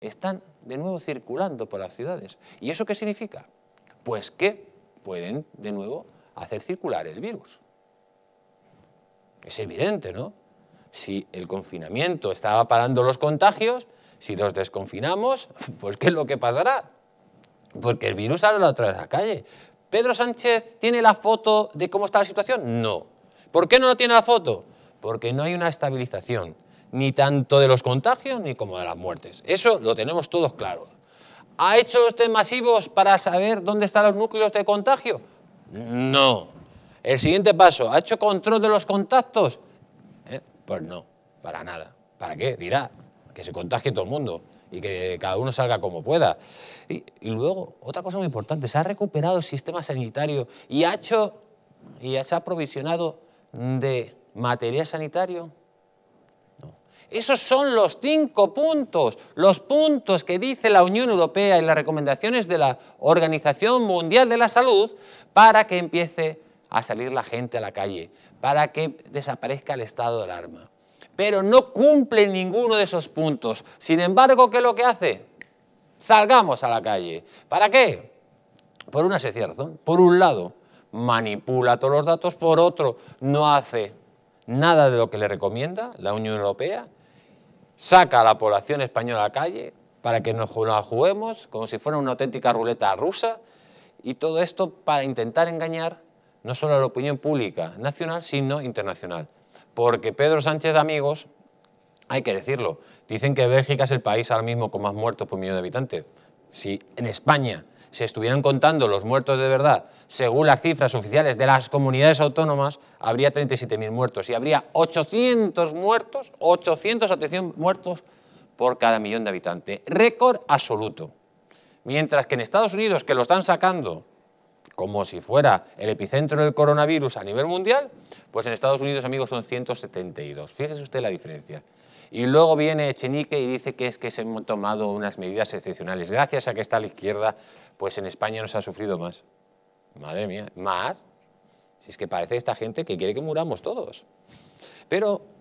están de nuevo circulando por las ciudades. ¿Y eso qué significa? Pues que pueden de nuevo hacer circular el virus. Es evidente, ¿no? Si el confinamiento estaba parando los contagios, si los desconfinamos, pues ¿qué es lo que pasará? Porque el virus sale otra vez a la calle. ¿Pedro Sánchez tiene la foto de cómo está la situación? No. ¿Por qué no lo tiene la foto? Porque no hay una estabilización ni tanto de los contagios ni como de las muertes. Eso lo tenemos todos claro. ¿Ha hecho usted masivos para saber dónde están los núcleos de contagio? No. El siguiente paso, ¿ha hecho control de los contactos? Eh, pues no, para nada. ¿Para qué? Dirá, que se contagie todo el mundo y que cada uno salga como pueda. Y, luego, otra cosa muy importante, se ha recuperado el sistema sanitario y ha hecho y se ha provisionado de material sanitario esos son los cinco puntos, los puntos que dice la Unión Europea y las recomendaciones de la Organización Mundial de la Salud para que empiece a salir la gente a la calle, para que desaparezca el estado de alarma. Pero no cumple ninguno de esos puntos. Sin embargo, ¿qué es lo que hace? Salgamos a la calle. ¿Para qué? Por una sencilla razón. Por un lado, manipula todos los datos, por otro, no hace nada de lo que le recomienda la Unión Europea saca a la población española a la calle para que nos la juguemos como si fuera una auténtica ruleta rusa y todo esto para intentar engañar no solo a la opinión pública nacional, sino internacional. Porque Pedro Sánchez, amigos, hay que decirlo, dicen que Bélgica es el país ahora mismo con más muertos por millón de habitantes. Si en España si estuvieran contando los muertos de verdad, según las cifras oficiales de las comunidades autónomas, habría 37.000 muertos y habría 800 muertos, 800, atención, muertos por cada millón de habitantes. Récord absoluto. Mientras que en Estados Unidos, que lo están sacando como si fuera el epicentro del coronavirus a nivel mundial, pues en Estados Unidos, amigos, son 172. Fíjese usted la diferencia. Y luego viene Echenique y dice que es que se han tomado unas medidas excepcionales. Gracias a que está a la izquierda, pues en España nos ha sufrido más. Madre mía, ¿más? Si es que parece esta gente que quiere que muramos todos. Pero